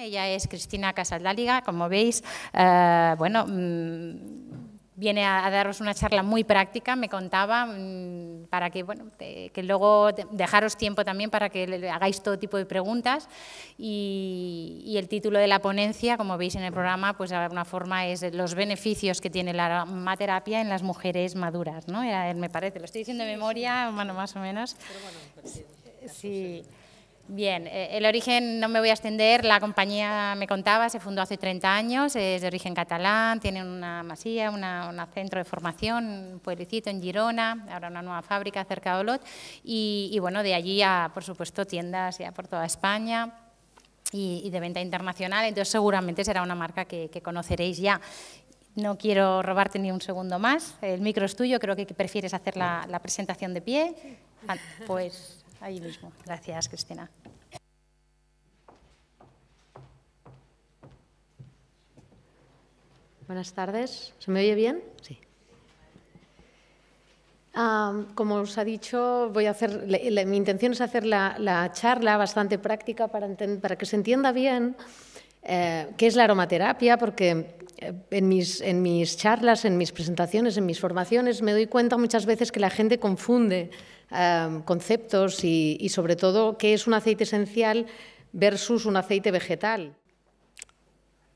Ella es Cristina Casaldáliga, como veis, eh, bueno, mm, viene a, daros una charla muy práctica, me contaba, mm, para que, bueno, que luego dejaros tiempo también para que le, hagáis todo tipo de preguntas y, el título de la ponencia, como veis en el programa, pues de alguna forma es los beneficios que tiene la materapia en las mujeres maduras, ¿no? me parece, lo estoy diciendo de memoria, más o menos. sí. Bien, eh, el origen no me voy a extender, la compañía me contaba, se fundó hace 30 años, es de origen catalán, tiene una masía, una, un centro de formación, un pueblecito en Girona, ahora una nueva fábrica cerca de Olot y, bueno, de allí a, por supuesto, tiendas ya por toda España y, de venta internacional, entonces seguramente será una marca que, conoceréis ya. No quiero robarte ni un segundo más, el micro es tuyo, creo que prefieres hacer la, la presentación de pie, ah, pues ahí mismo. Gracias, Cristina. Buenas tardes. ¿Se me oye bien? Sí. como os ha dicho, voy a hacer, mi intención es hacer la, charla bastante práctica para, que se entienda bien eh, qué es la aromaterapia, porque eh, en mis, en mis charlas, en mis presentaciones, en mis formaciones, me doy cuenta muchas veces que la gente confunde conceptos y sobre todo qué es un aceite esencial versus un aceite vegetal.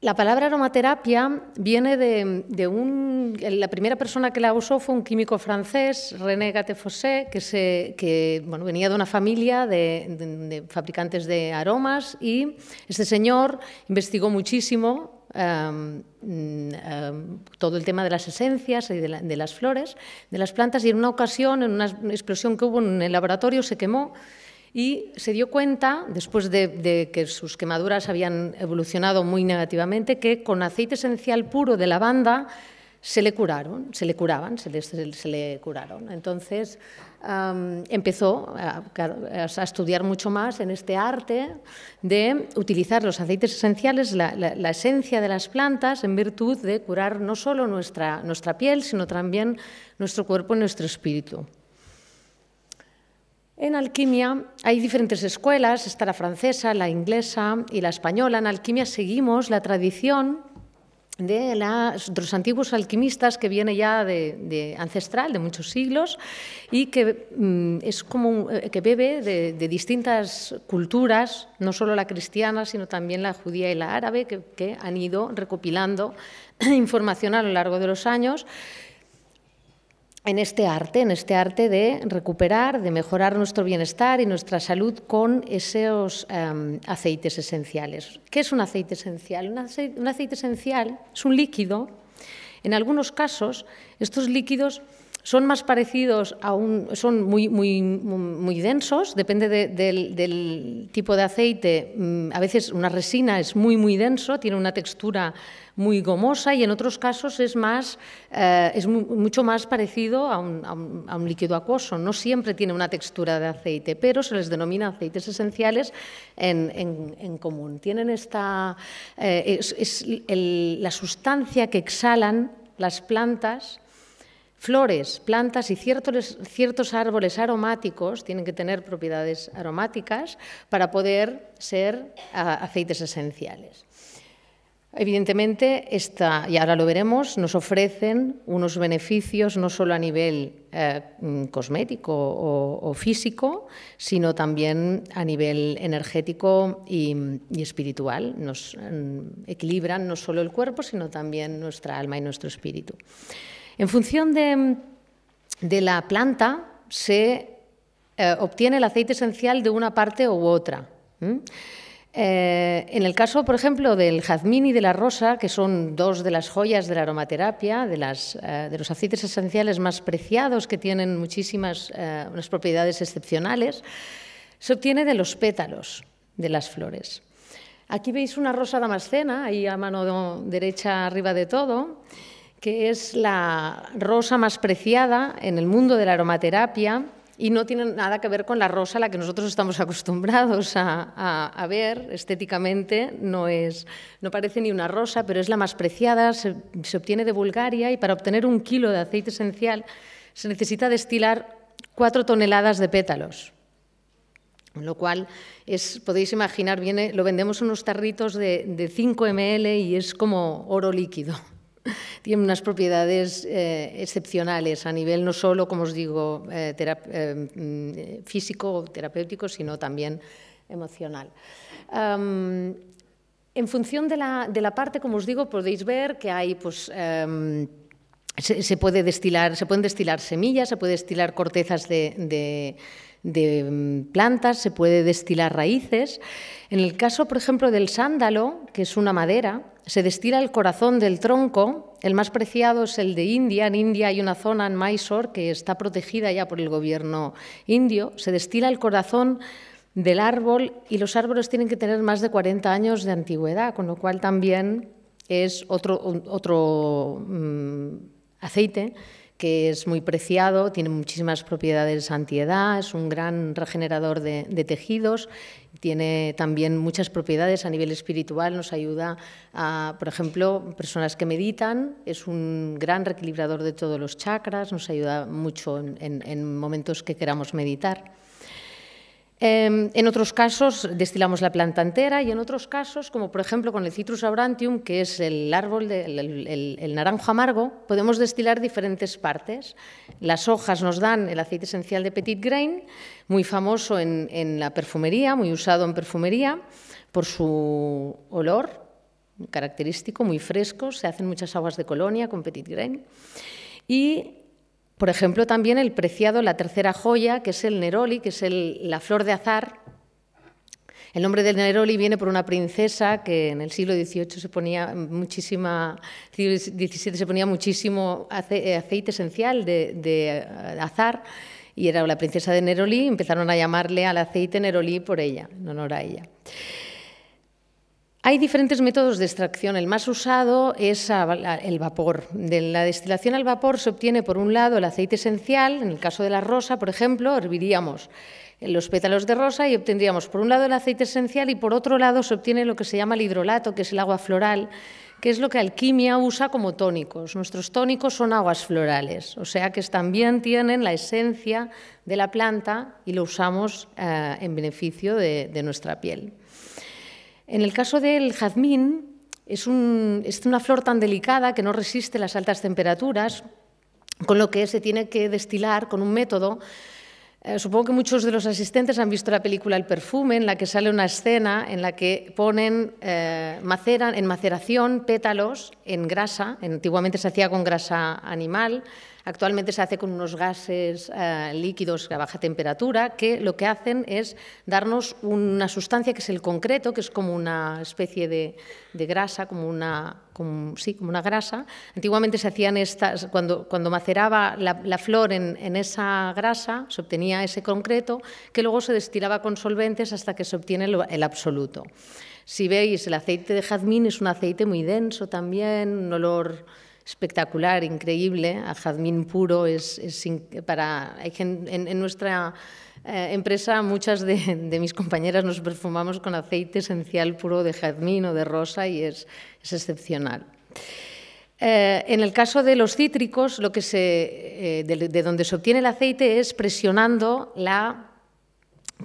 La palabra aromaterapia viene de, un. La primera persona que la usó fue un químico francés, René Gattefossé, que, se, que bueno, venía de una familia de, fabricantes de aromas y este señor investigó muchísimo. Em, em, todo el tema de las esencias y de, las flores, de las plantas, y en una ocasión, en una explosión que hubo en el laboratorio, se quemó y se dio cuenta, después de, que sus quemaduras habían evolucionado muy negativamente, que con aceite esencial puro de lavanda se le curaron, se le curaban, se le, curaron. Entonces empezó a, estudiar mucho más en este arte de utilizar los aceites esenciales, la, esencia de las plantas, en virtud de curar no solo nuestra, nuestra piel, sino también nuestro cuerpo y nuestro espíritu. En alquimia hay diferentes escuelas, está la francesa, la inglesa y la española. En alquimia seguimos la tradición de, los antiguos alquimistas que viene ya de, ancestral, de muchos siglos, y que, mm, es como eh, que bebe de, distintas culturas, no solo la cristiana, sino también la judía y la árabe, que, que han ido recopilando información a lo largo de los años en este arte, en este arte de recuperar, de mejorar nuestro bienestar y nuestra salud con esos em, aceites esenciales. ¿Qué es un aceite esencial? un aceite esencial es un líquido. En algunos casos, estos líquidos son más parecidos a un, son muy, muy, muy densos, depende del, tipo de aceite, mm, a veces una resina es muy, muy denso, tiene una textura muy gomosa y en otros casos es, más, eh, es mucho más parecido a un, líquido acuoso, no siempre tiene una textura de aceite, pero se les denomina aceites esenciales en, común. Tienen esta, eh, es, la sustancia que exhalan las plantas, Flores, plantas y ciertos, árboles aromáticos tienen que tener propiedades aromáticas para poder ser ah, aceites esenciales. Evidentemente, esta, y ahora lo veremos, nos ofrecen unos beneficios no solo a nivel eh, mm, cosmético o, físico, sino también a nivel energético y, espiritual. Nos mm, equilibran no solo el cuerpo, sino también nuestra alma y nuestro espíritu. En función de, la planta se eh, obtiene el aceite esencial de una parte u otra. Eh, en el caso, por ejemplo, del jazmín y de la rosa, que son dos de las joyas de la aromaterapia, de, eh, los aceites esenciales más preciados que tienen muchísimas unas propiedades excepcionales, se obtiene de los pétalos de las flores. Aquí veis una rosa damascena, ahí a mano derecha arriba de todo que es la rosa más preciada en el mundo de la aromaterapia y no tiene nada que ver con la rosa a la que nosotros estamos acostumbrados a, ver estéticamente. No, parece ni una rosa, pero es la más preciada, se, obtiene de Bulgaria y para obtener un kilo de aceite esencial se necesita destilar cuatro toneladas de pétalos lo cual es, podéis imaginar, viene, lo vendemos en unos tarritos de, de 5 ml y es como oro líquido tiene unas propiedades eh, excepcionales a nivel no solo, como os digo, eh, eh, mm, físico o terapéutico, sino también emocional. en función de la, parte, como os digo, podéis ver que hay pues, em, se, puede destilar, se pueden destilar semillas, se pueden destilar cortezas de de mm, plantas, se puede destilar raíces. En el caso, por ejemplo, del sándalo, que es una madera, se destila el corazón del tronco. El más preciado es el de India. En India hay una zona en Mysore que está protegida ya por el gobierno indio. Se destila el corazón del árbol y los árboles tienen que tener más de 40 años de antigüedad, con lo cual también es otro, otro mm, aceite que es muy preciado, tiene muchísimas propiedades antiedad, es un gran regenerador de, tejidos, tiene también muchas propiedades a nivel espiritual, nos ayuda a, por ejemplo, personas que meditan, es un gran reequilibrador de todos los chakras, nos ayuda mucho en momentos que queramos meditar. Em, en otros casos destilamos la planta entera y en otros casos, como por ejemplo con el Citrus aurantium, que es el árbol, naranjo amargo, podemos destilar diferentes partes. Las hojas nos dan el aceite esencial de Petit Grain, muy famoso en, la perfumería, muy usado en perfumería por su olor característico, muy fresco, se hacen muchas aguas de colonia con Petit Grain. Y por ejemplo, también el preciado, la tercera joya, que es el Neroli, que es la flor de azar. El nombre del Neroli viene por una princesa que en el siglo XVIII se ponía se ponía muchísimo eh, aceite esencial de, de eh, azar y era la princesa de Neroli. Empezaron a llamarle al aceite Neroli por ella, en honor a ella. Hay diferentes métodos de extracción. El más usado es el vapor. De la destilación al vapor se obtiene, por un lado, el aceite esencial. En el caso de la rosa, por ejemplo, herviríamos los pétalos de rosa y obtendríamos, por un lado, el aceite esencial y, por otro lado, se obtiene lo que se llama el hidrolato, que es el agua floral, que es lo que alquimia usa como tónicos. Nuestros tónicos son aguas florales, o sea que también tienen la esencia de la planta y lo usamos eh, en beneficio de nuestra piel. En el caso del jazmín, es, una flor tan delicada que no resiste las altas temperaturas, con lo que se tiene que destilar con un método eh, supongo que muchos de los asistentes han visto la película El perfume, en la que sale una escena en la que ponen eh, en maceración pétalos en grasa, antiguamente se hacía con grasa animal, Actualmente se hace con unos gases eh, líquidos a baja temperatura que lo que hacen es darnos una sustancia que es el concreto, que es como una especie de, grasa, como una, una grasa. Antiguamente se hacían estas, cuando, maceraba la, flor en, esa grasa, se obtenía ese concreto, que luego se destilaba con solventes hasta que se obtiene el absoluto. Si veis, el aceite de jazmín es un aceite muy denso también, un olor espectacular, increíble. A jazmín puro es, para. En, nuestra eh, empresa, muchas de, mis compañeras nos perfumamos con aceite esencial puro de jazmín o de rosa y es, excepcional. Eh, en el caso de los cítricos, lo que se, eh, de donde se obtiene el aceite es presionando la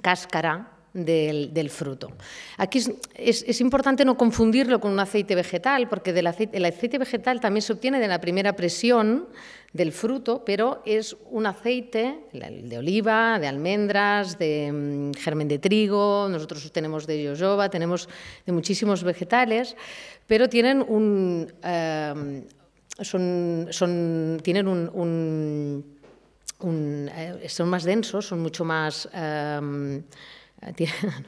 cáscara del, fruto. Aquí es, importante no confundirlo con un aceite vegetal, porque el aceite vegetal también se obtiene de la primera presión del fruto, pero es un aceite de oliva, de almendras, de mm, germen de trigo, nosotros tenemos de yoyoba, tenemos de muchísimos vegetales, pero tienen un, eh, son, son, tienen un, eh, son más densos, son mucho más... Eh, Ah,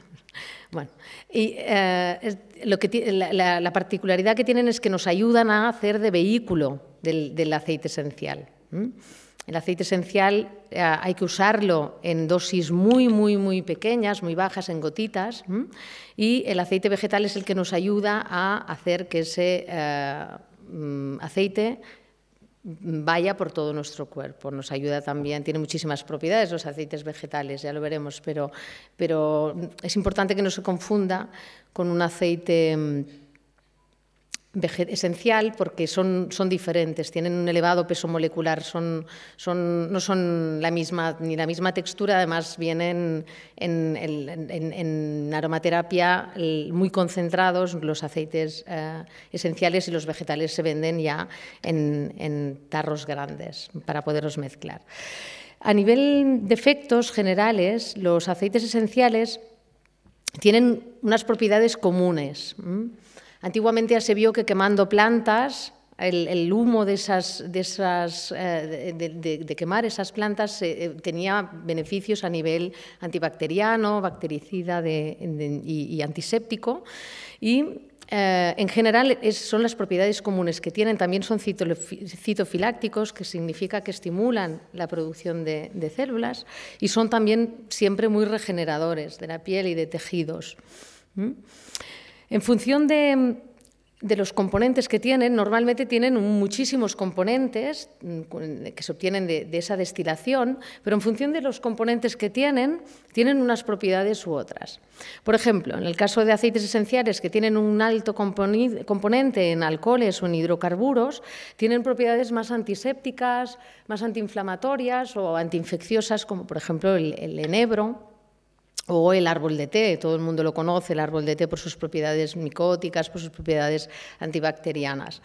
bueno, y eh, lo que la, particularidad que tienen es que nos ayudan a hacer de vehículo del, aceite esencial. El aceite esencial eh, hay que usarlo en dosis muy, muy, muy pequeñas, muy bajas, en gotitas, y el aceite vegetal es el que nos ayuda a hacer que ese eh, mm, aceite vaya por todo nuestro cuerpo. Nos ayuda también, tiene muchísimas propiedades los aceites vegetales, ya lo veremos, pero, pero es importante que no se confunda con un aceite mm, esencial porque son, son diferentes, tienen un elevado peso molecular, son, son, no son la misma, ni la misma textura, además vienen en, aromaterapia muy concentrados, los aceites eh, esenciales y los vegetales se venden ya en tarros grandes para poderlos mezclar. A nivel de efectos generales, los aceites esenciales tienen unas propiedades comunes. Antiguamente ya se vio que quemando plantas, el, humo de, esas, de, eh, quemar esas plantas eh, eh, tenía beneficios a nivel antibacteriano, bactericida y, antiséptico. Y en general son las propiedades comunes que tienen. También son citofilácticos, que significa que estimulan la producción de, células y son también siempre muy regeneradores de la piel y de tejidos. En función de, los componentes que tienen, normalmente tienen muchísimos componentes mm, que se obtienen de, esa destilación, pero en función de los componentes que tienen, tienen unas propiedades u otras. Por ejemplo, en el caso de aceites esenciales que tienen un alto componente en alcoholes o en hidrocarburos, tienen propiedades más antisépticas, más antiinflamatorias o antiinfecciosas, como por ejemplo el, el enebro o el árbol de té, todo el mundo lo conoce, el árbol de té por sus propiedades micóticas, por sus propiedades antibacterianas.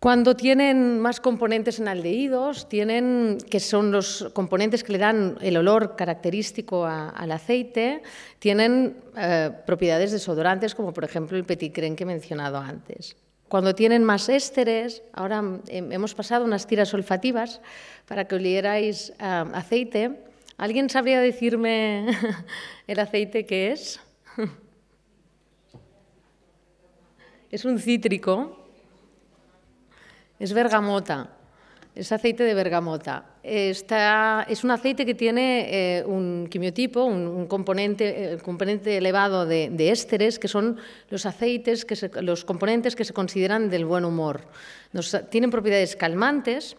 Cuando tienen más componentes en aldehídos, tienen, que son los componentes que le dan el olor característico al aceite, tienen eh, propiedades desodorantes, como por ejemplo el peticren que he mencionado antes. Cuando tienen más ésteres, ahora em, hemos pasado unas tiras olfativas para que olierais eh, aceite, ¿Alguien sabría decirme el aceite que es? Es un cítrico. Es bergamota. Es aceite de bergamota. es un aceite que tiene eh, un quimiotipo, un, componente, componente elevado de, ésteres, que son los aceites, los componentes que se consideran del buen humor. tienen propiedades calmantes,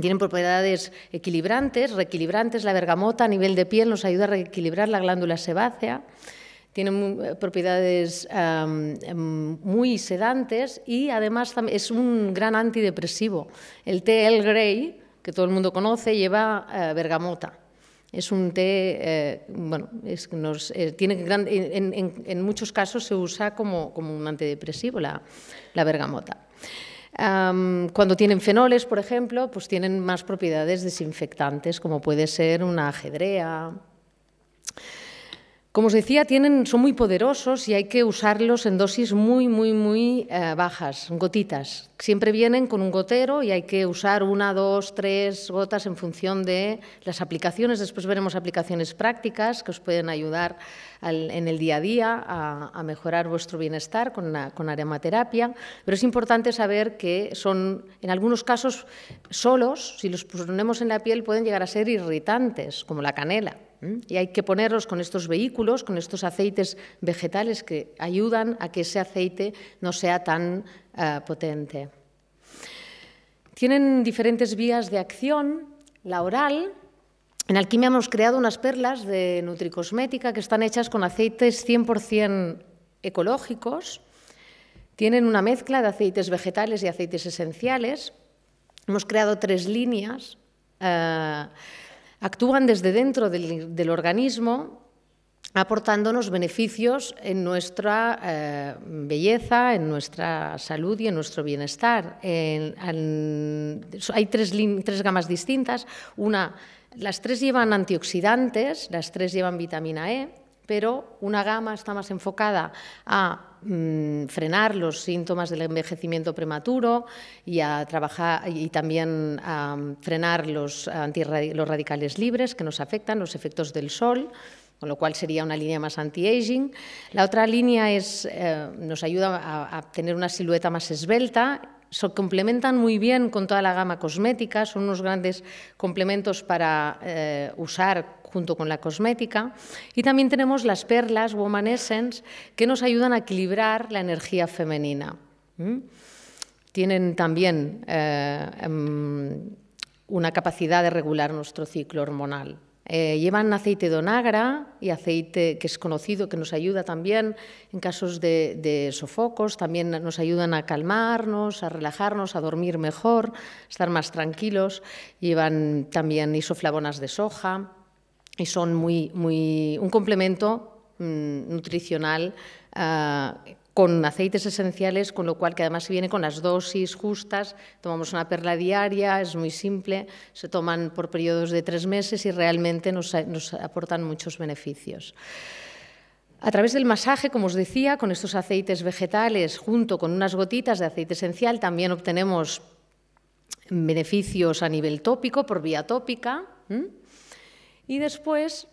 tienen propiedades equilibrantes, reequilibrantes. La bergamota a nivel de piel nos ayuda a reequilibrar la glándula sebácea. Tienen eh, propiedades em, muy sedantes y además es un gran antidepresivo. El té El Grey, que todo el mundo conoce, lleva eh, bergamota. Es un té, eh, bueno, tiene en, muchos casos se usa como, un antidepresivo la bergamota cuando tienen fenoles, por ejemplo, pues tienen más propiedades desinfectantes, como puede ser una ajedrea, como os decía, son muy poderosos y hay que usarlos en dosis muy, muy, muy eh, bajas, gotitas. Siempre vienen con un gotero y hay que usar una, dos, tres gotas en función de las aplicaciones. Después veremos aplicaciones prácticas que os pueden ayudar en el día a día a, mejorar vuestro bienestar con, con aromaterapia. Pero es importante saber que son, en algunos casos, solos, si los ponemos en la piel, pueden llegar a ser irritantes, como la canela. Y hay que ponerlos con estos vehículos, con estos aceites vegetales que ayudan a que ese aceite no sea tan eh, potente. Tienen diferentes vías de acción. La oral, en alquimia hemos creado unas perlas de nutricosmética que están hechas con aceites 100% ecológicos. Tienen una mezcla de aceites vegetales y aceites esenciales. Hemos creado tres líneas. Eh, actúan desde dentro del, organismo aportándonos beneficios en nuestra eh, belleza, en nuestra salud y en nuestro bienestar. hay tres, tres gamas distintas. Una, las tres llevan antioxidantes, las tres llevan vitamina E, pero una gama está más enfocada a Mm, frenar los síntomas del envejecimiento prematuro y a trabajar y también a frenar los, los radicales libres que nos afectan, los efectos del sol con lo cual sería una línea más anti-aging. La otra línea es, eh, nos ayuda a, tener una silueta más esbelta, se complementan muy bien con toda la gama cosmética, son unos grandes complementos para eh, usar junto con la cosmética. Y también tenemos las perlas Woman Essence que nos ayudan a equilibrar la energía femenina. ¿Mm? Tienen también eh, em, una capacidad de regular nuestro ciclo hormonal. Eh, llevan aceite de onagra y aceite que es conocido, que nos ayuda también en casos de, de, sofocos, también nos ayudan a calmarnos, a relajarnos, a dormir mejor, estar más tranquilos. Llevan también isoflavonas de soja, y son muy, muy un complemento mm, nutricional ah, con aceites esenciales, con lo cual que además viene con las dosis justas, tomamos una perla diaria, es muy simple, se toman por periodos de tres meses y realmente nos, aportan muchos beneficios. A través del masaje, como os decía, con estos aceites vegetales junto con unas gotitas de aceite esencial, también obtenemos beneficios a nivel tópico, por vía tópica. Y después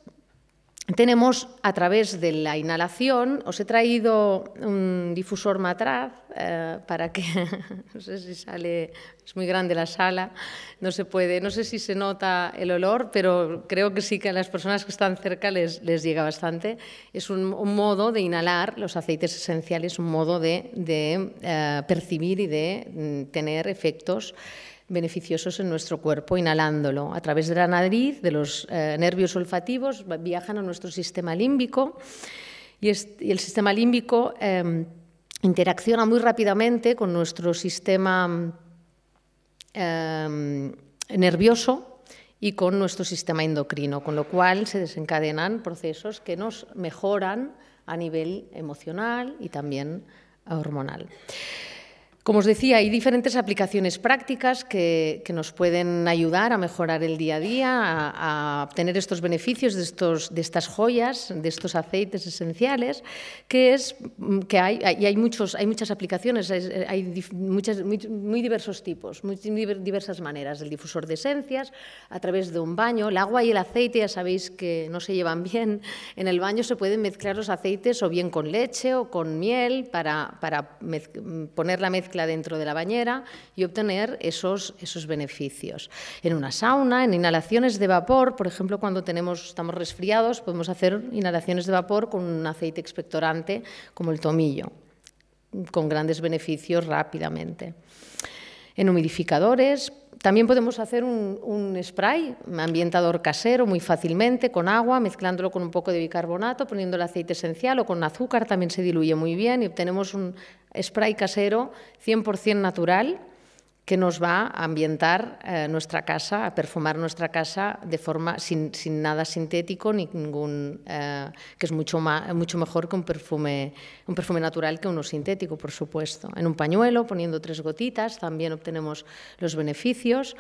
tenemos a través de la inhalación, os he traído un difusor matraz eh, para que, no sé si sale, es muy grande la sala, no se puede, no sé si se nota el olor, pero creo que sí que a las personas que están cerca les, les llega bastante. Es un, modo de inhalar los aceites esenciales, un modo de, eh, percibir y de mm, tener efectos beneficiosos en nuestro cuerpo inhalándolo. A través de la nariz, de los eh, nervios olfativos, viajan a nuestro sistema límbico y, el sistema límbico em, interacciona muy rápidamente con nuestro sistema em, nervioso y con nuestro sistema endocrino, con lo cual se desencadenan procesos que nos mejoran a nivel emocional y también hormonal. Como os decía, hay diferentes aplicaciones prácticas que, nos pueden ayudar a mejorar el día a día, a, obtener estos beneficios de, estos, de estas joyas, de estos aceites esenciales, que es mm, que hay, hay, muchos, hay muchas aplicaciones, eh, hay, muchos muy, diversos tipos, muy diversas maneras. El difusor de esencias, a través de un baño, el agua y el aceite, ya sabéis que no se llevan bien. En el baño se pueden mezclar los aceites o bien con leche o con miel para, para mm, poner la mezcla dentro de la bañera y obtener esos, esos beneficios. En una sauna, en inhalaciones de vapor, por ejemplo, cuando tenemos, estamos resfriados, podemos hacer inhalaciones de vapor con un aceite expectorante como el tomillo, con grandes beneficios rápidamente. En humidificadores, también podemos hacer un, un, spray ambientador casero muy fácilmente con agua, mezclándolo con un poco de bicarbonato, poniendo el aceite esencial o con azúcar, también se diluye muy bien y obtenemos un spray casero, 100% natural que nos va a ambientar eh, nuestra casa, a perfumar nuestra casa de forma sin, nada sintético, ningún, eh, que es mucho, mucho mejor que un perfume, un perfume natural que uno sintético, por supuesto. En un pañuelo, poniendo tres gotitas, también obtenemos los beneficios.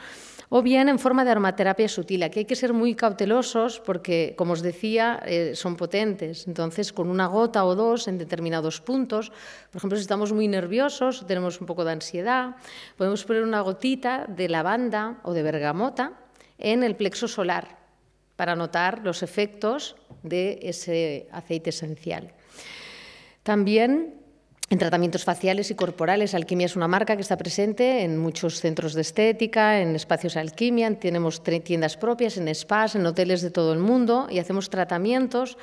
O bien en forma de aromaterapia sutil. Aquí hay que ser muy cautelosos porque, como os decía, eh, son potentes. Entonces, con una gota o dos en determinados puntos, por ejemplo, si estamos muy nerviosos, tenemos un poco de ansiedad, podemos una gotita de lavanda o de bergamota en el plexo solar para notar los efectos de ese aceite esencial. También en tratamientos faciales y corporales, Alquimia es una marca que está presente en muchos centros de estética, en espacios Alquimia, tenemos tiendas propias, en spas, en hoteles de todo el mundo y hacemos tratamientos.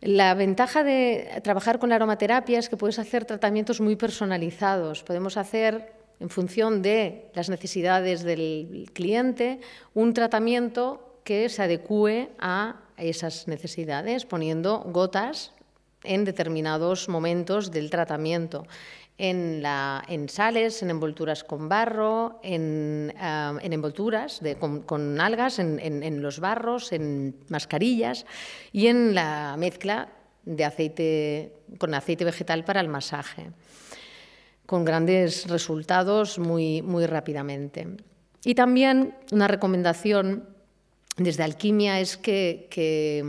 La ventaja de trabajar con aromaterapia es que puedes hacer tratamientos muy personalizados. Podemos hacer en función de las necesidades del cliente, un tratamiento que se adecue a esas necesidades, poniendo gotas en determinados momentos del tratamiento. En, sales, en envolturas con barro, en, eh, envolturas con, algas, en, los barros, en mascarillas y en la mezcla de con aceite vegetal para el masaje con grandes resultados muy, muy rápidamente. Y también una recomendación desde Alquimia es que, eh,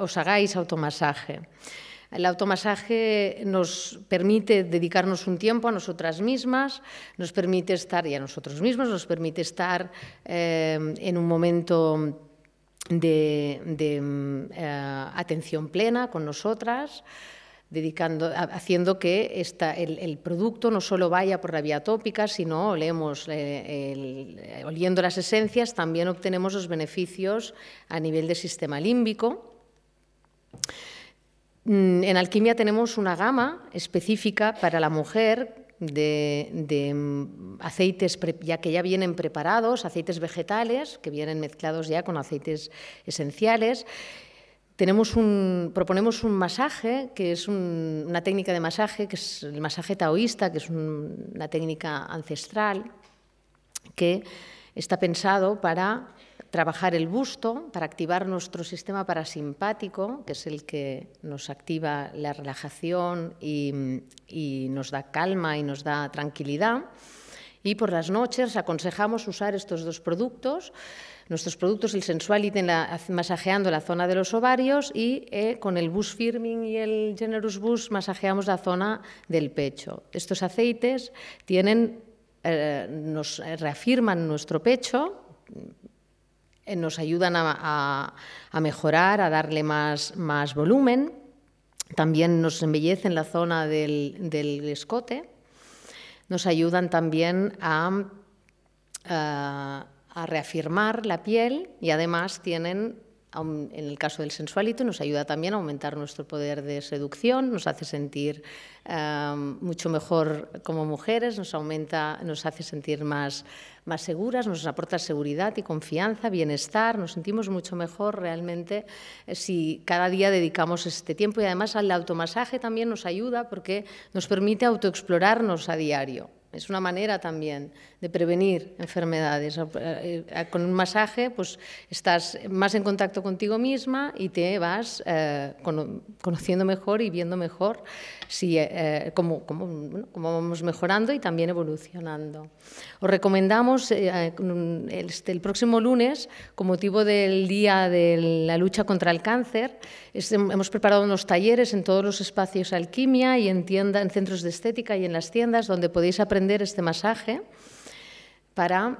os hagáis automasaje. El automasaje nos permite dedicarnos un tiempo a nosotras mismas, nos permite estar, y a nosotros mismos, nos permite estar eh, en un momento de, mm, eh, atención plena con nosotras dedicando, haciendo que el, producto no solo vaya por la vía tópica, sino eh, eh, oliendo las esencias, también obtenemos los beneficios a nivel del sistema límbico. Mm, en alquimia tenemos una gama específica para la mujer de, mm, aceites ya que ya vienen preparados, aceites vegetales que vienen mezclados ya con aceites esenciales proponemos un masaje, que es una técnica de masaje, que es el masaje taoísta, que es una técnica ancestral, que está pensado para trabajar el busto, para activar nuestro sistema parasimpático, que es el que nos activa la relajación y nos da calma y nos da tranquilidad. Y por las noches aconsejamos usar estos dos productos Nuestros productos, el Sensuality masajeando la zona de los ovarios y eh, con el bus Firming y el Generous Boost masajeamos la zona del pecho. Estos aceites tienen, eh, nos reafirman nuestro pecho, eh, nos ayudan a, mejorar, a darle más, más volumen. También nos embellecen la zona del, escote. Nos ayudan también a a reafirmar la piel y además tienen, en el caso del sensualito, nos ayuda también a aumentar nuestro poder de seducción, nos hace sentir eh, mucho mejor como mujeres, nos aumenta, nos hace sentir más, más seguras, nos aporta seguridad y confianza, bienestar, nos sentimos mucho mejor realmente eh, si cada día dedicamos este tiempo y además al automasaje también nos ayuda porque nos permite autoexplorarnos a diario. Es una manera también de prevenir enfermedades. Eh, eh, con un masaje pues, estás más en contacto contigo misma y te vas eh, conociendo mejor y viendo mejor si, eh, cómo, vamos mejorando y también evolucionando. Os recomendamos este, el, próximo lunes, con motivo del Día de la Lucha contra el Cáncer, hemos preparado unos talleres en todos los espacios Alquimia y en, tienda, en centros de estética y en las tiendas donde podéis aprender este masaje para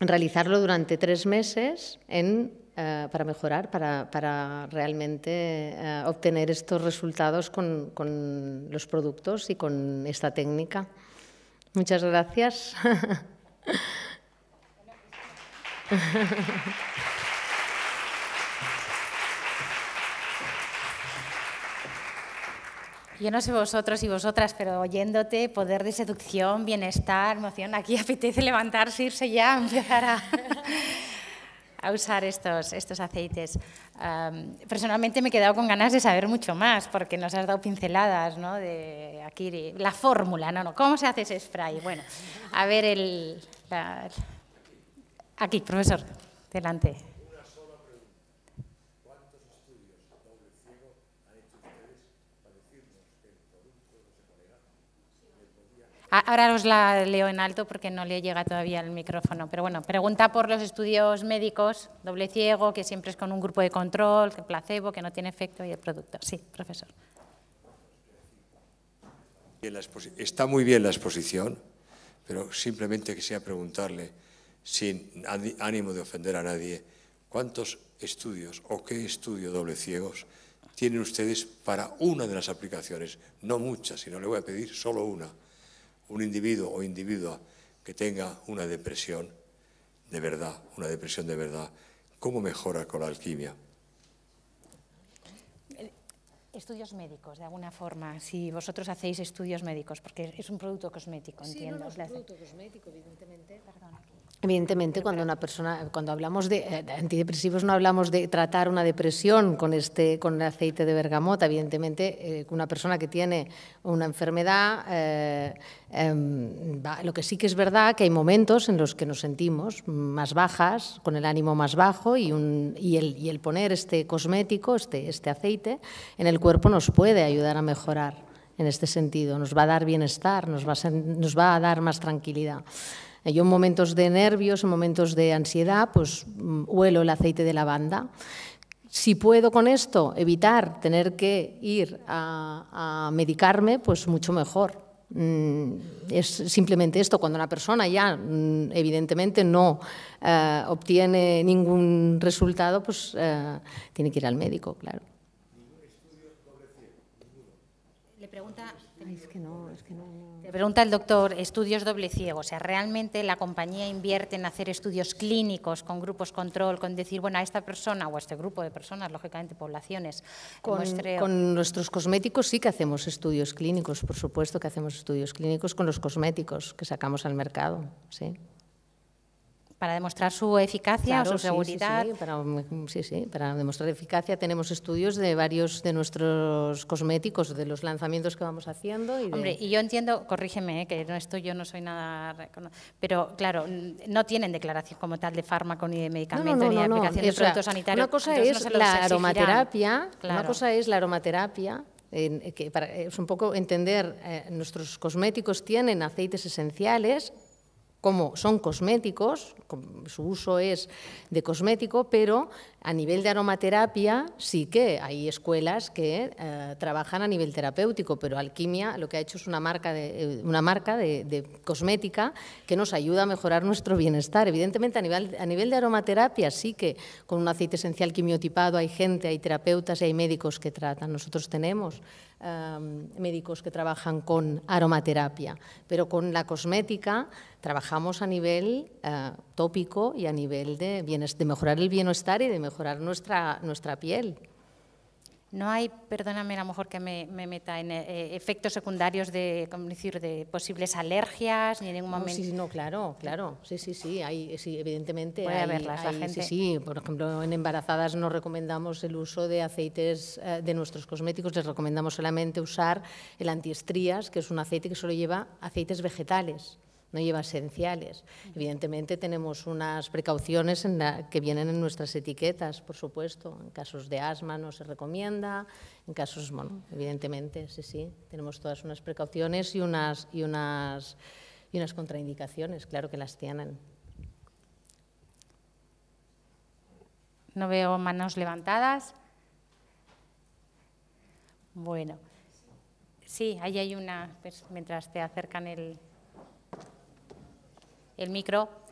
realizarlo durante tres meses eh, para mejorar, para, realmente eh, obtener estos resultados con los productos y con esta técnica. Muchas gracias. Yo no sé vosotros y vosotras, pero oyéndote, poder de seducción, bienestar, emoción, aquí apetece levantarse, irse ya, empezar a, usar estos, estos aceites. personalmente me he quedado con ganas de saber mucho más, porque nos has dado pinceladas, ¿no? De aquí, la fórmula, ¿no? no cómo se hace ese spray? Bueno, a ver el... aquí, profesor, delante. Ahora os la leo en alto porque no le llega todavía el micrófono. Pero bueno, pregunta por los estudios médicos, doble ciego, que siempre es con un grupo de control, que placebo, que no tiene efecto y el producto. Sí, profesor. Está muy bien la exposición, pero simplemente quisiera preguntarle, sin ánimo de ofender a nadie, ¿cuántos estudios o qué estudio doble ciegos tienen ustedes para una de las aplicaciones? No muchas, sino le voy a pedir solo una un individuo o individua que tenga una depresión de verdad, una depresión de verdad, ¿cómo mejora con la alquimia? Eh, estudios médicos, de alguna forma, si vosotros hacéis estudios médicos, porque es un producto cosmético, entiendo. Sí, no producto cosmético, evidentemente. Perdón. Evidentemente, cuando una persona, cuando hablamos eh, de, antidepresivos, no hablamos de tratar una depresión con este, con el aceite de bergamota. Evidentemente, eh, una persona que tiene una enfermedad, eh, em, lo que sí que es verdad que hay momentos en los que nos sentimos más bajas, con el ánimo más bajo y, el, poner este cosmético, este, este aceite, en el cuerpo nos puede ayudar a mejorar en este sentido. Nos va a dar bienestar, nos nos va a dar más tranquilidad. Yo en momentos de nervios, en momentos de ansiedad, pues mm, huelo el aceite de lavanda. Si puedo con esto evitar tener que ir a, medicarme, pues mucho mejor. Mm, es simplemente esto, cuando una persona ya mm, evidentemente no eh, obtiene ningún resultado, pues eh, tiene que ir al médico, claro. Le pregunta... es que no pregunta el doctor, estudios doble ciego, o sea, ¿realmente la compañía invierte en hacer estudios clínicos con grupos control, con decir, bueno, a esta persona o a este grupo de personas, lógicamente poblaciones, con, con nuestros cosméticos sí que hacemos estudios clínicos, por supuesto que hacemos estudios clínicos con los cosméticos que sacamos al mercado, sí para demostrar su eficacia o su seguridad. Sí, sí, para, demostrar eficacia tenemos estudios de varios de nuestros cosméticos, de los lanzamientos que vamos haciendo. Hombre, y yo entiendo, corrígeme, eh, que no estoy, yo no soy nada... Pero claro, no tienen declaración como tal de fármaco, ni de medicamento, ni de aplicación de productos sanitarios. Una cosa es la aromaterapia, una cosa es la aromaterapia, que para, es un poco entender, eh, nuestros cosméticos tienen aceites esenciales como son cosméticos, su uso es de cosmético, pero a nivel de aromaterapia, sí que hay escuelas que eh, trabajan a nivel terapéutico, pero Alquimia lo que ha hecho es una marca, de, eh, una marca de, cosmética que nos ayuda a mejorar nuestro bienestar. Evidentemente, a nivel, a nivel de aromaterapia, sí que con un aceite esencial quimiotipado hay gente, hay terapeutas y hay médicos que tratan. Nosotros tenemos médicos que trabajan con aromaterapia, pero con la cosmética trabajamos a nivel eh, tópico y a nivel de, bienes, de mejorar el bienestar y de mejorar nuestra, nuestra piel. No hay, perdóname a lo mejor que me, meta en eh, efectos secundarios de, decir, de posibles alergias ni en ningún momento. No, sí, no, claro, claro, sí, sí, sí, hay, sí evidentemente. hay, Sí, sí, por ejemplo, en embarazadas no recomendamos el uso de aceites eh, de nuestros cosméticos, les recomendamos solamente usar el antiestrías, que es un aceite que solo lleva aceites vegetales no lleva esenciales. Evidentemente tenemos unas precauciones en que vienen en nuestras etiquetas, por supuesto. En casos de asma no se recomienda, en casos, bueno, evidentemente, sí, sí, tenemos todas unas precauciones y unas, y unas, y unas contraindicaciones, claro que las tienen. No veo manos levantadas. Bueno, sí, ahí hay una, pues, mientras te acercan el, el micro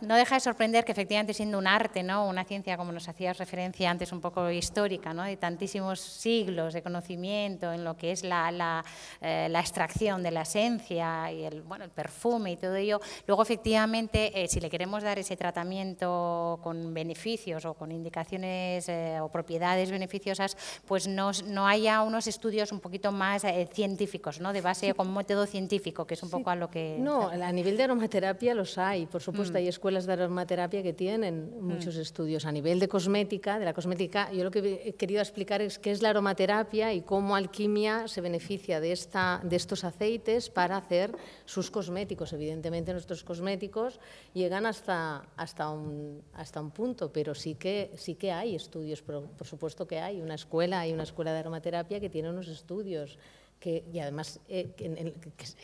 no deja de sorprender que efectivamente siendo un arte, ¿no? una ciencia, como nos hacías referencia antes, un poco histórica, ¿no? de tantísimos siglos de conocimiento en lo que es la, eh, extracción de la esencia y el, bueno, el perfume y todo ello, luego efectivamente eh, si le queremos dar ese tratamiento con beneficios o con indicaciones eh, o propiedades beneficiosas, pues no, haya unos estudios un poquito más científicos, ¿no? de base con método científico, que es un poco a lo que... No, a nivel de aromaterapia los hay, por supuesto hay escuelas de aromaterapia que tienen mm. muchos estudios a nivel de cosmética, de la cosmética. Yo lo que he querido explicar es qué es la aromaterapia y cómo alquimia se beneficia de, esta, de estos aceites para hacer sus cosméticos. Evidentemente nuestros cosméticos llegan hasta, hasta, un, hasta un punto, pero sí que, sí que hay estudios, por, supuesto que hay una escuela, hay una escuela de aromaterapia que tiene unos estudios que, y además eh, hay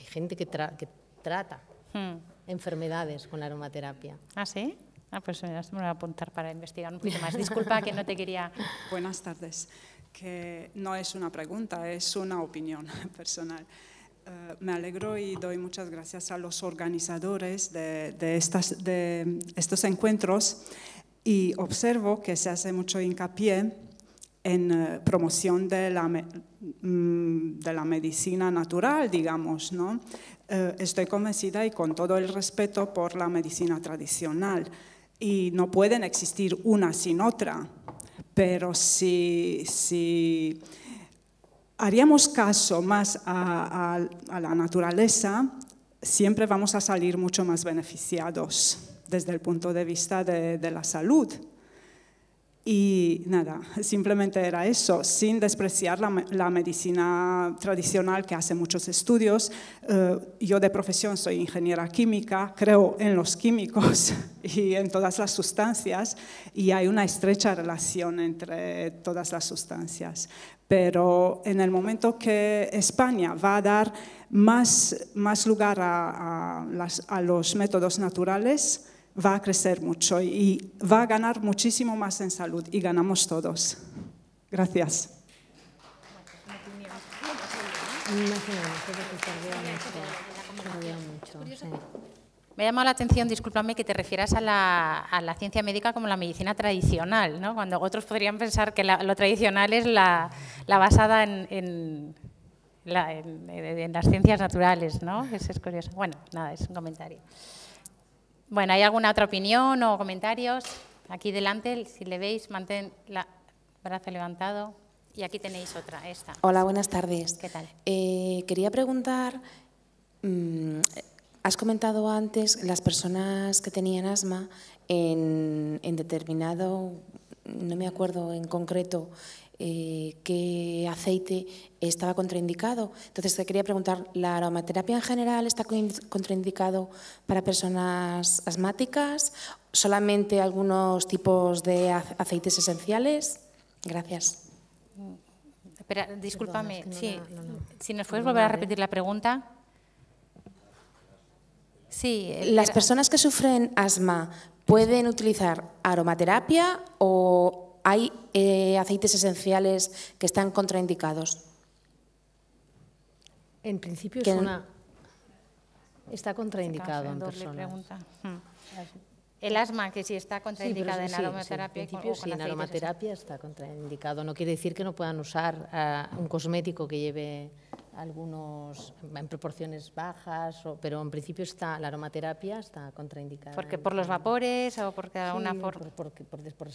gente que trata Hmm. enfermedades con aromaterapia. ¿Ah, sí? Ah, pues me voy a apuntar para investigar un poquito más. Disculpa que no te quería... Buenas tardes. Que no es una pregunta, es una opinión personal. Eh, me alegro y doy muchas gracias a los organizadores de, estas, de estos encuentros y observo que se hace mucho hincapié en eh, promoción de la, mm, de la, medicina natural, digamos, ¿no? Eh, estoy convencida y con todo el respeto por la medicina tradicional. Y no pueden existir una sin otra, pero si, haríamos caso más a, la naturaleza, siempre vamos a salir mucho más beneficiados desde el punto de vista de la salud. Y nada, simplemente era eso, sin despreciar la, medicina tradicional que hace muchos estudios. Eh, yo de profesión soy ingeniera química, creo en los químicos y en todas las sustancias y hay una estrecha relación entre todas las sustancias. Pero en el momento que España va a dar más, lugar a los métodos naturales, va a crecer mucho y va a ganar muchísimo más en salud y ganamos todos. Gracias. Me ha llamado la atención, discúlpame, que te refieras a la, ciencia médica como la medicina tradicional, ¿no? cuando otros podrían pensar que lo tradicional es la, basada en, en, las ciencias naturales. ¿no? es curioso. Bueno, nada, es un comentario. Bueno, ¿hay alguna otra opinión o comentarios? Aquí delante, si le veis, mantén el brazo levantado. Y aquí tenéis otra, esta. Hola, buenas tardes. ¿Qué tal? Eh, quería preguntar, mm, has comentado antes las personas que tenían asma en, en determinado, no me acuerdo en concreto, eh, qué aceite estaba contraindicado. Entonces te quería preguntar, ¿la aromaterapia en general está contraindicado para personas asmáticas? ¿Solamente algunos tipos de aceites esenciales? Gracias. Disculpame, si nos puedes volver a repetir la pregunta. Sí, eh, Las personas que sufren asma pueden utilizar aromaterapia o ¿Hay eh, aceites esenciales que están contraindicados? En principio es una... está contraindicado en personas. Hmm. El asma, que sí está contraindicado en aromaterapia. Sí, en principio, sí, en aromaterapia está contraindicado. No quiere decir que no puedan usar ah, un cosmético que lleve algunos en proporciones bajas, pero en principio está la aromaterapia está contraindicada. Porque por los vapores o porque alguna una forma.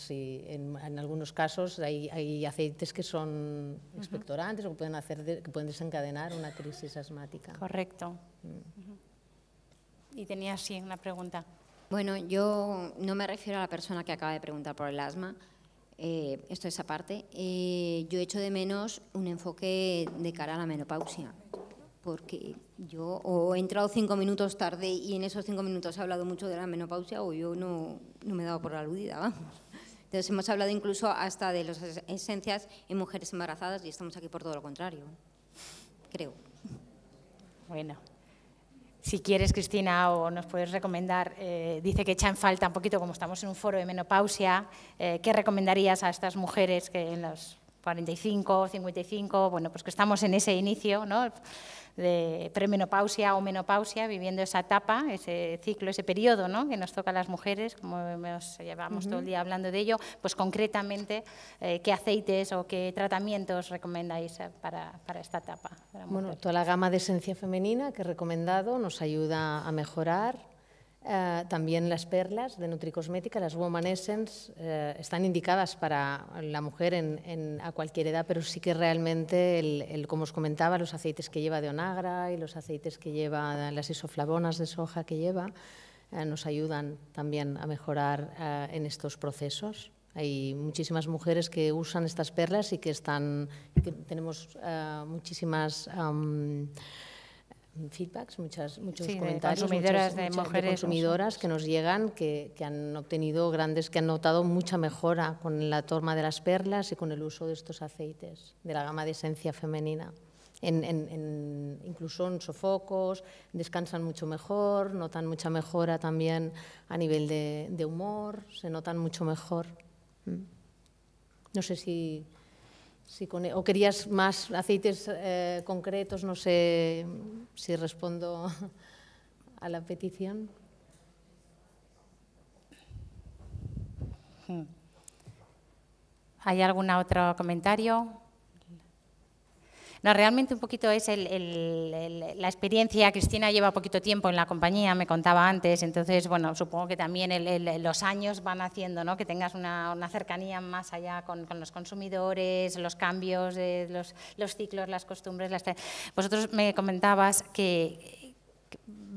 en, algunos casos hay, hay, aceites que son expectorantes o que pueden hacer que pueden desencadenar una crisis asmática. Correcto. Mm. Y tenía sí una pregunta. Bueno, yo no me refiero a la persona que acaba de preguntar por el asma, eh, esto es aparte, eh, yo echo de menos un enfoque de cara a la menopausia, porque yo o he entrado cinco minutos tarde y en esos cinco minutos he hablado mucho de la menopausia o yo no, me he dado por aludida, vamos. Entonces hemos hablado incluso hasta de las esencias en mujeres embarazadas y estamos aquí por todo lo contrario, creo. Bueno si quieres, Cristina, o nos puedes recomendar, eh, dice que echa en falta un poquito, como estamos en un foro de menopausia, eh, ¿qué recomendarías a estas mujeres que en los 45, 55, bueno, pues que estamos en ese inicio, ¿no? de premenopausia o menopausia, viviendo esa etapa, ese ciclo, ese periodo ¿no? que nos toca a las mujeres, como nos llevamos todo el día hablando de ello, pues concretamente, eh, ¿qué aceites o qué tratamientos recomendáis eh, para, para esta etapa? bueno, toda la gama de esencia femenina que he recomendado nos ayuda a mejorar eh, también las perlas de Nutricosmética, las Woman Essence, eh, están indicadas para la mujer en, a cualquier edad, pero sí que realmente, el, como os comentaba, los aceites que lleva de onagra y los aceites que lleva, las isoflavonas de soja que lleva, eh, nos ayudan también a mejorar en estos procesos. Hay muchísimas mujeres que usan estas perlas y que están, tenemos muchísimas feedbacks, muchas, muchos comentarios, de de mujeres, consumidoras que nos llegan, que, han obtenido grandes, que han notado mucha mejora con la toma de las perlas y con el uso de estos aceites de la gama de esencia femenina. incluso en sofocos, descansan mucho mejor, notan mucha mejora también a nivel de, de humor, se notan mucho mejor. Mm. No sé si e, o querías más aceites eh, concretos, no sé si respondo a la petición. Hmm. ¿Hay algún otro comentario? No, realmente un poquito es la experiencia. Cristina lleva poquito tiempo en la compañía, me contaba antes, entonces, bueno, supongo que también los años van haciendo ¿no? que tengas una, cercanía más allá con, los consumidores, los cambios, de los, ciclos, las costumbres. Las... Vosotros me comentabas que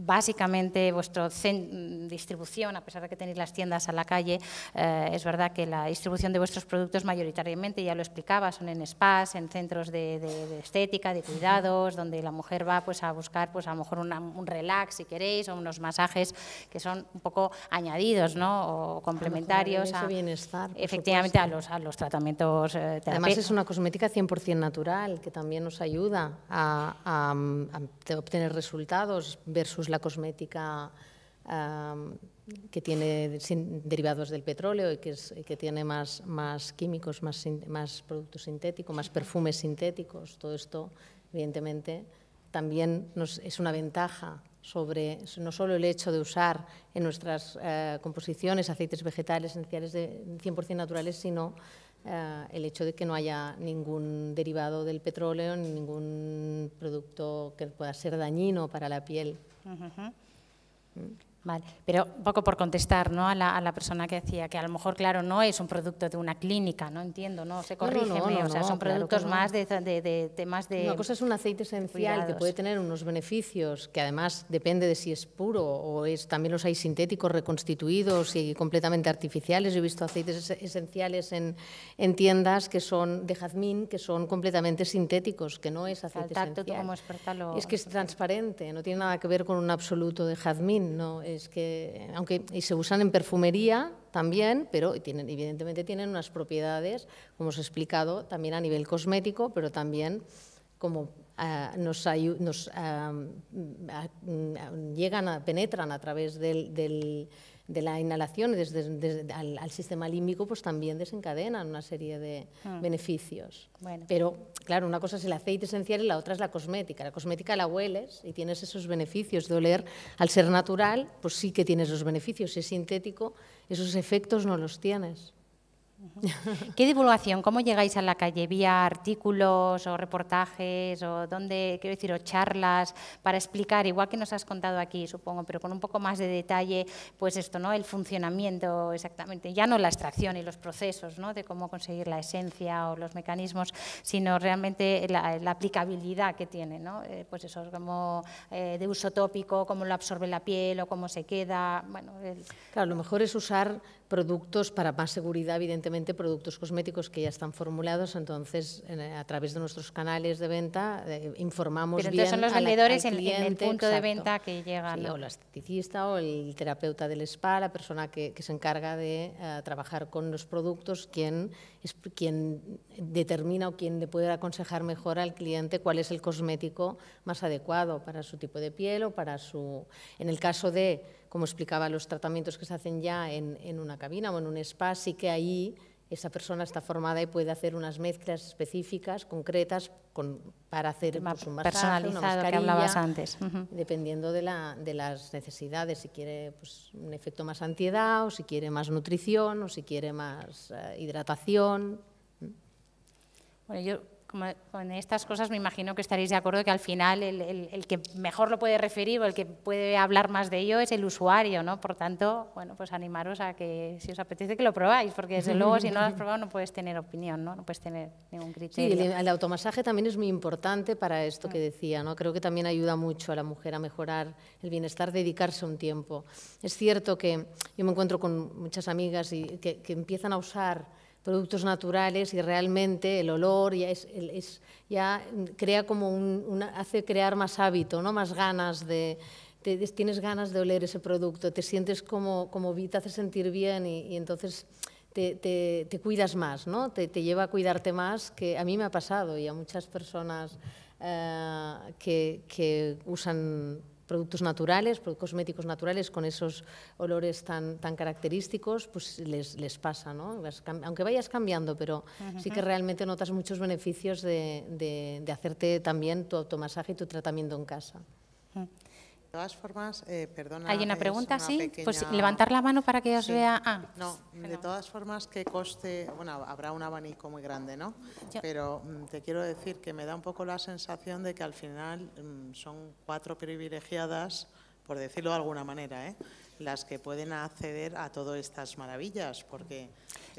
básicamente vuestra mm, distribución, a pesar de que tenéis las tiendas a la calle, eh, es verdad que la distribución de vuestros productos mayoritariamente, ya lo explicaba, son en spas, en centros de, estética, de cuidados, donde la mujer va pues, a buscar pues, a lo mejor un relax, si queréis, o unos masajes que son un poco añadidos ¿no? o complementarios. A, bienestar. Efectivamente, a los, a los, tratamientos eh, terapéuticos. Además es una cosmética 100% natural, que también nos ayuda a, a obtener resultados versus la la cosmética que tiene derivados del petróleo y que, tiene más, químicos, más, productos sintéticos, más perfumes sintéticos. Todo esto, evidentemente, también es una ventaja sobre no solo el hecho de usar en nuestras eh, composiciones aceites vegetales esenciales de 100% naturales, sino eh, el hecho de que no haya ningún derivado del petróleo, ningún producto que pueda ser dañino para la piel 嗯哼哼，嗯。Vale, pero un poco por contestar ¿no? a, la, persona que decía que a lo mejor, claro, no es un producto de una clínica, no entiendo, no se corrige, o sea, son productos más de, de, de, más de... Una cosa es un aceite esencial que puede tener unos beneficios, que además depende de si es puro o es, también los hay sintéticos reconstituidos y completamente artificiales. Yo he visto aceites esenciales en, en, tiendas que son de jazmín, que son completamente sintéticos, que no es aceite esencial. Es que es transparente, no tiene nada que ver con un absoluto de jazmín, no que, aunque y se usan en perfumería también, pero tienen, evidentemente tienen unas propiedades, como os he explicado, también a nivel cosmético, pero también como ah, nos, ah, mm, ah, mm, llegan, penetran a través del de la inhalación desde, desde al, sistema límbico, pues también desencadenan una serie de hmm. beneficios. Pero, claro, una cosa es el aceite esencial y la otra es la cosmética. La cosmética la hueles y tienes esos beneficios de oler. Al ser natural, pues sí que tienes los beneficios. Si es sintético, esos efectos no los tienes. ¿Qué divulgación? ¿Cómo llegáis a la calle? ¿Vía artículos o reportajes o dónde, quiero decir, o charlas para explicar, igual que nos has contado aquí, supongo, pero con un poco más de detalle, pues esto, ¿no? El funcionamiento exactamente, ya no la extracción y los procesos, ¿no? De cómo conseguir la esencia o los mecanismos, sino realmente la, aplicabilidad que tiene, ¿no? Eh, pues eso, como eh, de uso tópico, cómo lo absorbe la piel o cómo se queda, bueno. Claro, lo mejor es usar productos para más seguridad, evidentemente productos cosméticos que ya están formulados, entonces a través de nuestros canales de venta al eh, informamos Pero entonces son los vendedores en, el punto de venta que llegan. Sí, O el esteticista o el terapeuta del spa, la persona que, se encarga de eh, trabajar con los productos, quien, es, quien determina o quien le puede aconsejar mejor al cliente cuál es el cosmético más adecuado para su tipo de piel o para su... En el caso de como explicaba, los tratamientos que se hacen ya en, en una cabina o en un spa, sí que ahí esa persona está formada y puede hacer unas mezclas específicas, concretas, con, para hacer más pues, un masaje, que hablabas antes. dependiendo de, la, de, las necesidades, si quiere pues, un efecto más antiedad, o si quiere más nutrición, o si quiere más eh, hidratación. Bueno, yo con estas cosas me imagino que estaréis de acuerdo que al final el, el, que mejor lo puede referir o el que puede hablar más de ello es el usuario, ¿no? Por tanto, bueno, pues animaros a que si os apetece que lo probáis, porque desde luego si no lo has probado no puedes tener opinión, ¿no? No puedes tener ningún criterio. Sí, el, el automasaje también es muy importante para esto que mm. decía, ¿no? Creo que también ayuda mucho a la mujer a mejorar el bienestar, dedicarse un tiempo. Es cierto que yo me encuentro con muchas amigas y que, que empiezan a usar productos naturales y realmente el olor ya, crea como hace crear más hábito, ¿no? más ganas de, tienes ganas de oler ese producto, te sientes como, como te hace sentir bien y, entonces te, cuidas más, ¿no? te, lleva a cuidarte más, que a mí me ha pasado y a muchas personas eh, que usan productos naturales, productos cosméticos naturales con esos olores tan, tan característicos, pues les, les pasa, ¿no? Aunque vayas cambiando, pero sí que realmente notas muchos beneficios de, de, de hacerte también tu automasaje y tu tratamiento en casa. De todas formas, eh, perdona. ¿Hay una pregunta, sí? Pues levantar la mano para que os vea. Ah, no, de todas formas, que coste. Bueno, habrá un abanico muy grande, ¿no? Pero mm, te quiero decir que me da un poco la sensación de que al final mm, son cuatro privilegiadas, por decirlo de alguna manera, ¿eh? las que pueden acceder a todas estas maravillas. Porque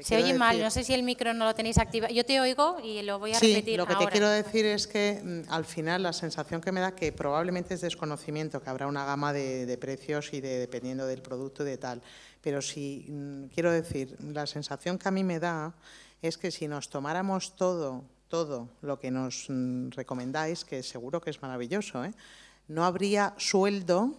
Se oye mal, no sé si el micro no lo tenéis activado. Yo te oigo y lo voy a sí, repetir. Lo que te quiero decir es que mm, al final la sensación que me da que probablemente es desconocimiento, que habrá una gama de, precios y de, dependiendo del producto de tal. Pero si mm, quiero decir, la sensación que a mí me da es que si nos tomáramos todo, todo lo que nos mm, recomendáis, que seguro que es maravilloso, ¿eh? no habría sueldo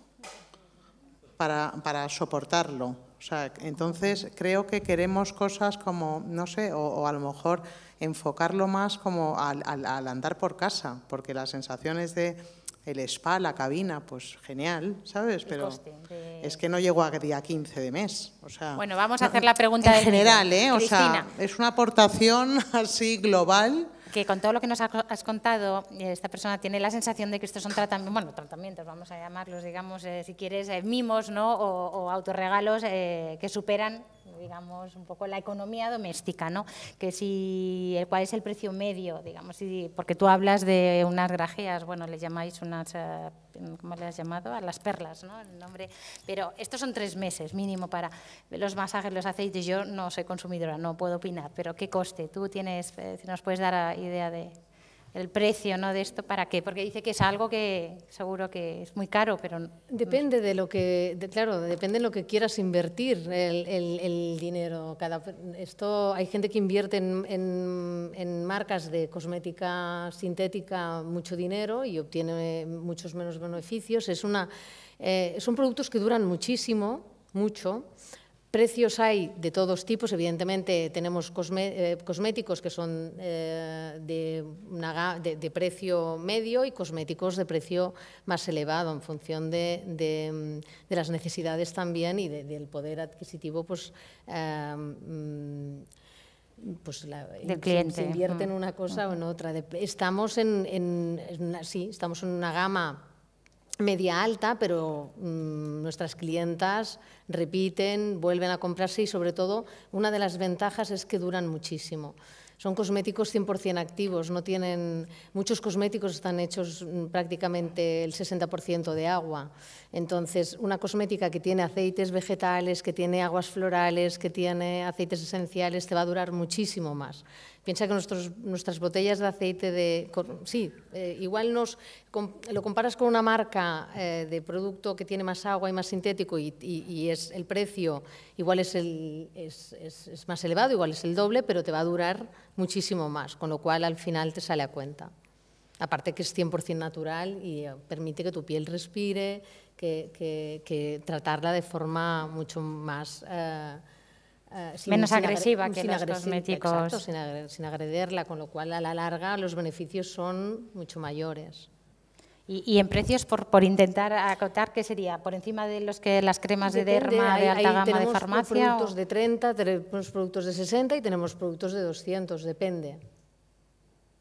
para, para soportarlo. O sea, entonces creo que queremos cosas como, no sé, o, a lo mejor enfocarlo más como al, andar por casa, porque las sensaciones de el spa, la cabina, pues genial, ¿sabes? Pero es que no llego a día 15 de mes. O sea, bueno, vamos a hacer la pregunta en general, ¿eh? O sea, es una aportación así global que con todo lo que nos has contado, eh, esta persona tiene la sensación de que estos son tratamientos, bueno, tratamientos, vamos a llamarlos, digamos, eh, si quieres, eh, mimos ¿no? o, o autorregalos que superan digamos, un poco la economía doméstica, ¿no? Que si, eh, cuál es el precio medio, digamos, y, porque tú hablas de unas grajeas, bueno, le llamáis unas, eh, ¿cómo le has llamado? A las perlas, ¿no? El nombre, pero estos son tres meses mínimo para los masajes, los aceites, yo no soy consumidora, no puedo opinar, pero ¿qué coste? Tú tienes, eh, nos puedes dar idea de el precio ¿no? de esto, ¿para qué? Porque dice que es algo que seguro que es muy caro, pero... Depende de lo que, depende de lo que quieras invertir el, dinero. esto, hay gente que invierte en, marcas de cosmética sintética mucho dinero y obtiene muchos menos beneficios. Es una, eh, son productos que duran muchísimo, mucho. Precios hay de todos tipos, evidentemente tenemos eh, cosméticos que son eh, de, precio medio y cosméticos de precio más elevado en función de, las necesidades también y del poder adquisitivo pues, em, pues se invierte en mm. una cosa o en mm. otra. Estamos en, sí, estamos en una gama media alta, pero mm, nuestras clientas repiten, vuelven a comprarse y sobre todo una de las ventajas es que duran muchísimo. Son cosméticos 100% activos, no tienen muchos cosméticos están hechos mm, prácticamente el 60% de agua. Entonces, una cosmética que tiene aceites vegetales, que tiene aguas florales, que tiene aceites esenciales te va a durar muchísimo más. Piensa que nuestras botellas de aceite de... sí, eh, igual nos, lo comparas con una marca eh, de producto que tiene más agua y más sintético y, es el precio, igual es, el, es, es, más elevado, igual es el doble, pero te va a durar muchísimo más, con lo cual al final te sale a cuenta. Aparte que es 100% natural y eh, permite que tu piel respire, que, que, tratarla de forma mucho más... Eh, menos agresiva que los cosméticos. Exacto, sin, agredirla, con lo cual a la larga los beneficios son mucho mayores. Y, en precios, por, intentar acotar, ¿qué sería? ¿Por encima de los que las cremas de derma de alta gama de farmacia? productos de 30, tenemos productos de 60 y tenemos productos de 200, depende.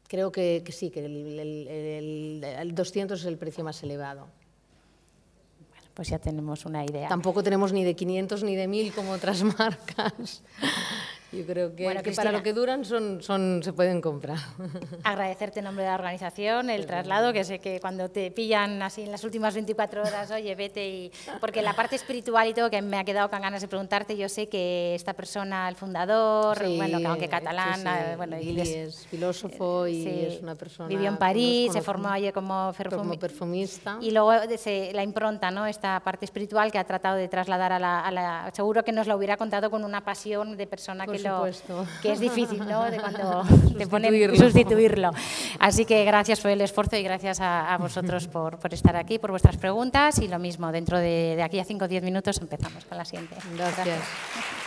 Creo que, sí, que el 200 es el precio más elevado pues ya tenemos una idea. Tampoco tenemos ni de 500 ni de 1000 como otras marcas. Yo creo que, bueno, que para lo que duran son, son, se pueden comprar. Agradecerte en nombre de la organización el pues traslado, que sé que cuando te pillan así en las últimas 24 horas, oye, vete y... Porque la parte espiritual y todo que me ha quedado con ganas de preguntarte, yo sé que esta persona, el fundador, bueno, aunque catalán, eh, bueno, y, es, filósofo eh, y es una persona... Vivió en París, se formó allí como, perfumista. Y luego la impronta, ¿no? Esta parte espiritual que ha tratado de trasladar a la, Seguro que nos la hubiera contado con una pasión de persona que que, es difícil, ¿no? De cuando te sustituirlo. Así que gracias por el esfuerzo y gracias a, vosotros por, por, estar aquí, por vuestras preguntas y lo mismo, dentro de, aquí a 5 o 10 minutos empezamos con la siguiente. gracias.